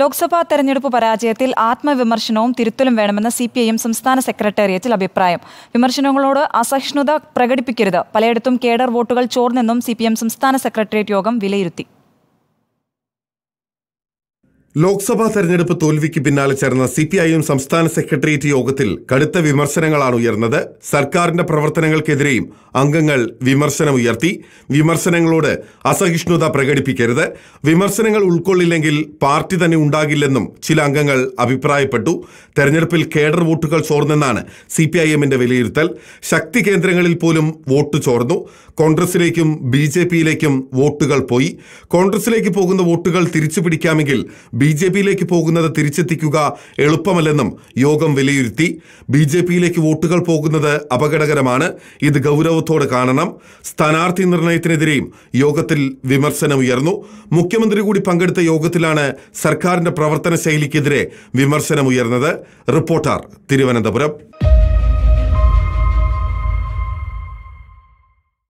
ലോക്സഭാ തെരഞ്ഞെടുപ്പ് പരാജയത്തിൽ ആത്മവിമർശനവും തിരുത്തലും വേണമെന്ന് സി പി ഐ സംസ്ഥാന സെക്രട്ടേറിയറ്റിൽ അഭിപ്രായം വിമർശനങ്ങളോട് അസഹിഷ്ണുത പ്രകടിപ്പിക്കരുത് പലയിടത്തും കേഡർ വോട്ടുകൾ ചോർന്നെന്നും സി പി എം സംസ്ഥാന സെക്രട്ടേറിയറ്റ് യോഗം വിലയിരുത്തി ലോക്സഭാ തെരഞ്ഞെടുപ്പ് തോൽവിക്ക് പിന്നാലെ ചേർന്ന സി പി എം സംസ്ഥാന സെക്രട്ടേറിയറ്റ് യോഗത്തിൽ കടുത്ത വിമർശനങ്ങളാണ് ഉയർന്നത് സർക്കാരിന്റെ പ്രവർത്തനങ്ങൾക്കെതിരെയും അംഗങ്ങൾ വിമർശനം ഉയർത്തി വിമർശനങ്ങളോട് അസഹിഷ്ണുത പ്രകടിപ്പിക്കരുത് വിമർശനങ്ങൾ ഉൾക്കൊള്ളില്ലെങ്കിൽ പാർട്ടി തന്നെ ഉണ്ടാകില്ലെന്നും ചില അംഗങ്ങൾ അഭിപ്രായപ്പെട്ടു തെരഞ്ഞെടുപ്പിൽ കേഡർ വോട്ടുകൾ ചോർന്നെന്നാണ് സി പി ഐ എമ്മിന്റെ വിലയിരുത്തൽ ശക്തി കേന്ദ്രങ്ങളിൽ പോലും വോട്ട് ചോർന്നു കോൺഗ്രസിലേക്കും ബി ജെ പിയിലേക്കും വോട്ടുകൾ പോയി കോൺഗ്രസിലേക്ക് പോകുന്ന വോട്ടുകൾ തിരിച്ചു പിടിക്കാമെങ്കിൽ ബി ജെ പിയിലേക്ക് പോകുന്നത് തിരിച്ചെത്തിക്കുക എളുപ്പമല്ലെന്നും യോഗം വിലയിരുത്തി ബി ജെ പിയിലേക്ക് വോട്ടുകൾ പോകുന്നത് അപകടകരമാണ് ഇത് ഗൗരവത്തോടെ കാണണം സ്ഥാനാർത്ഥി നിർണയത്തിനെതിരെയും യോഗത്തിൽ വിമർശനം ഉയർന്നു മുഖ്യമന്ത്രി കൂടി പങ്കെടുത്ത യോഗത്തിലാണ് സർക്കാരിന്റെ പ്രവർത്തന ശൈലിക്കെതിരെ വിമർശനം ഉയർന്നത് റിപ്പോർട്ടർ തിരുവനന്തപുരം